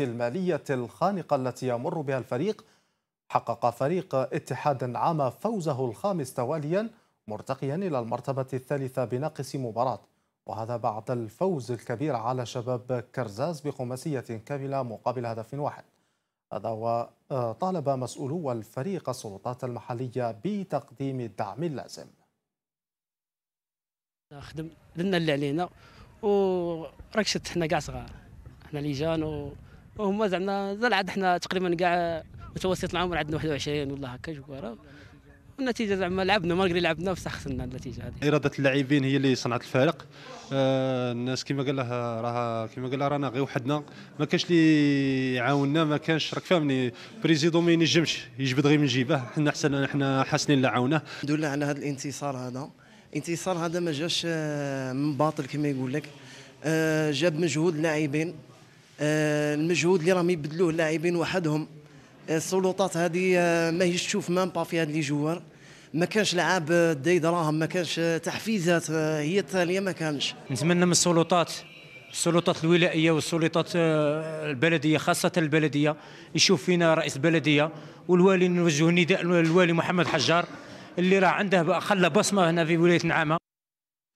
المالية الخانقة التي يمر بها الفريق حقق فريق اتحاد عام فوزه الخامس تواليا مرتقيا إلى المرتبة الثالثة بناقص مباراة وهذا بعد الفوز الكبير على شباب كرزاز بخماسية كاملة مقابل هدف واحد هذا وطالب مسؤولو الفريق السلطات المحلية بتقديم الدعم اللازم خدم درنا اللي علينا وركشت احنا كاع صغار احنا لي جان و وهما زعما زال عاد حنا تقريبا كاع متوسط العمر عندنا 21 والله هكا راه النتيجه زعما لعبنا مالغري لعبنا بصح خسرنا النتيجه هذه اراده اللاعبين هي اللي صنعت الفارق آه، الناس كما قال لها راها كما قال رانا غير وحدنا ما كانش اللي يعاوننا ما كانش راك فاهمني بريزيدو ما ينجمش يجبد غير من جيبه حنا احسن حنا حاسين اللي عاونه الحمد لله على هذا الانتصار هذا الانتصار هذا ما جاش آه، من باطل كما يقول لك آه، جاب مجهود لاعبين آه، المجهود اللي راهم يبذلوه اللاعبين وحدهم آه، السلطات هذه آه، ماهيش تشوف مام با في هاد لي جوار ما كانش لعاب داي دراهم ما كانش تحفيزات هي التاليه ما كانش نتمنى من السلطات السلطات الولائيه والسلطات البلديه خاصه البلديه يشوف فينا رئيس بلديه والوالي نوجه نداء للوالي محمد حجار اللي راه عنده خلى بصمه هنا في ولايه نعامه